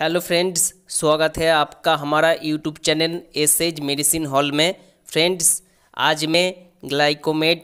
hello friends स्वागत है आपका हमारा यूट्यूब चैनल एसेज मेडिसिन हॉल में फ्रेंड्स आज मैं ग्लाइकोमेट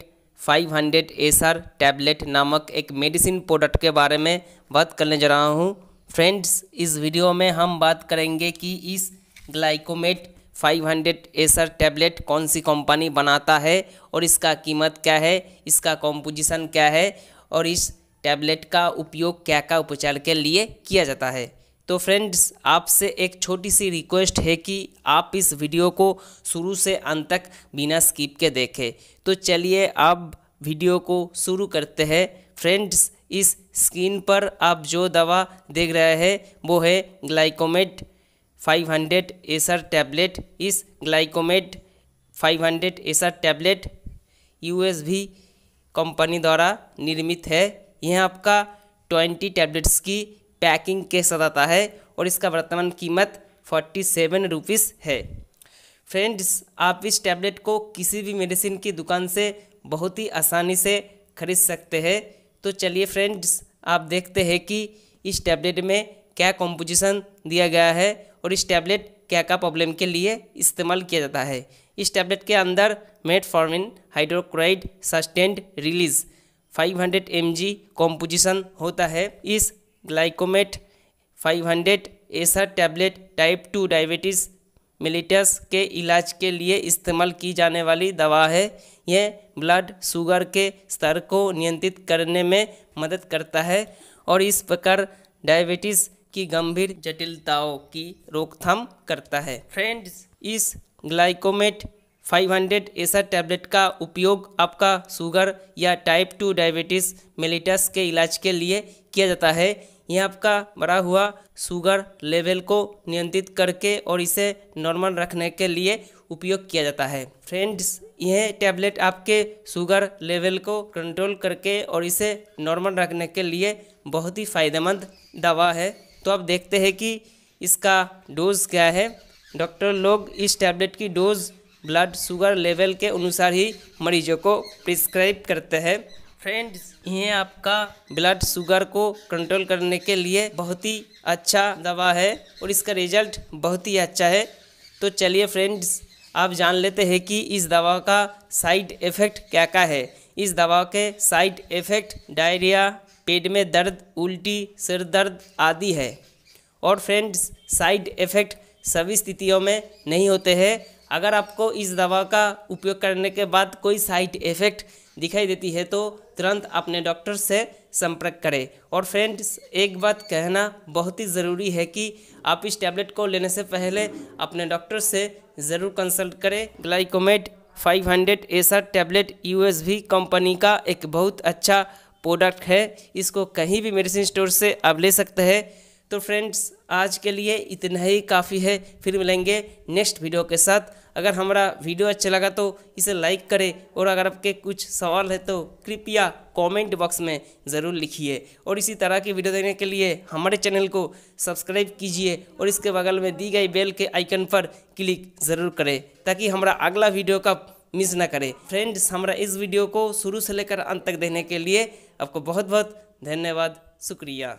500 एसआर टैबलेट नामक एक मेडिसिन प्रोडक्ट के बारे में बात करने जा रहा हूं फ्रेंड्स इस वीडियो में हम बात करेंगे कि इस ग्लाइकोमेट 500 आर टैबलेट कौन सी कंपनी बनाता है और इसका कीमत क्या है इसका कॉम्पोजिशन क्या है और इस टैबलेट का उपयोग क्या क्या उपचार के लिए किया जाता है तो फ्रेंड्स आपसे एक छोटी सी रिक्वेस्ट है कि आप इस वीडियो को शुरू से अंत तक बिना स्किप के देखें तो चलिए अब वीडियो को शुरू करते हैं फ्रेंड्स इस स्क्रीन पर आप जो दवा देख रहे हैं वो है ग्लाइकोमेट 500 एसर टैबलेट इस Glycomet 500 SR tablet USB company द्वारा निर्मित है यह आपका 20 टैबलेट्स की पैकिंग के साथ आता है और इसका वर्तमान कीमत फोर्टी सेवन रुपीज़ है फ्रेंड्स आप इस टैबलेट को किसी भी मेडिसिन की दुकान से बहुत ही आसानी से खरीद सकते हैं तो चलिए फ्रेंड्स आप देखते हैं कि इस टैबलेट में क्या कॉम्पोजिशन दिया गया है और इस टैबलेट क्या क्या प्रॉब्लम के लिए इस्तेमाल किया जाता है इस टैबलेट के अंदर metformin hydrochloride sustained release 500 hundred composition होता है इस Glycomet 500 SR tablet type two diabetes mellitus के इलाज के लिए इस्तेमाल की जाने वाली दवा है यह ब्लड शुगर के स्तर को नियंत्रित करने में मदद करता है और इस प्रकार डायबिटीज़ की गंभीर जटिलताओं की रोकथाम करता है फ्रेंड्स इस ग्लाइकोमेट 500 एसर टैबलेट का उपयोग आपका शुगर या टाइप टू डायबिटीज़ मेलिटस के इलाज के लिए किया जाता है यह आपका बढ़ा हुआ शुगर लेवल को नियंत्रित करके और इसे नॉर्मल रखने के लिए उपयोग किया जाता है फ्रेंड्स यह टैबलेट आपके शुगर लेवल को कंट्रोल करके और इसे नॉर्मल रखने के लिए बहुत ही फ़ायदेमंद दवा है तो आप देखते हैं कि इसका डोज़ क्या है डॉक्टर लोग इस टैबलेट की डोज़ ब्लड शुगर लेवल के अनुसार ही मरीजों को प्रिस्क्राइब करते हैं फ्रेंड्स यह आपका ब्लड शुगर को कंट्रोल करने के लिए बहुत ही अच्छा दवा है और इसका रिजल्ट बहुत ही अच्छा है तो चलिए फ्रेंड्स आप जान लेते हैं कि इस दवा का साइड इफ़ेक्ट क्या क्या है इस दवा के साइड इफ़ेक्ट डायरिया पेट में दर्द उल्टी सिर दर्द आदि है और फ्रेंड्स साइड इफ़ेक्ट सभी स्थितियों में नहीं होते हैं अगर आपको इस दवा का उपयोग करने के बाद कोई साइड इफ़ेक्ट दिखाई देती है तो तुरंत अपने डॉक्टर से संपर्क करें और फ्रेंड्स एक बात कहना बहुत ही ज़रूरी है कि आप इस टैबलेट को लेने से पहले अपने डॉक्टर से ज़रूर कंसल्ट करें Glycomet 500 hundred SR tablet USV company का एक बहुत अच्छा प्रोडक्ट है इसको कहीं भी मेडिसिन स्टोर से आप ले सकते हैं तो फ्रेंड्स आज के लिए इतना ही काफ़ी है फिर मिलेंगे नेक्स्ट वीडियो के साथ अगर हमारा वीडियो अच्छा लगा तो इसे लाइक करें और अगर आपके कुछ सवाल है तो कृपया कमेंट बॉक्स में ज़रूर लिखिए और इसी तरह की वीडियो देखने के लिए हमारे चैनल को सब्सक्राइब कीजिए और इसके बगल में दी गई बेल के आइकन पर क्लिक ज़रूर करें ताकि हमारा अगला वीडियो का मिस ना करें फ्रेंड्स हमारा इस वीडियो को शुरू से लेकर अंत तक देखने के लिए आपको बहुत बहुत धन्यवाद शुक्रिया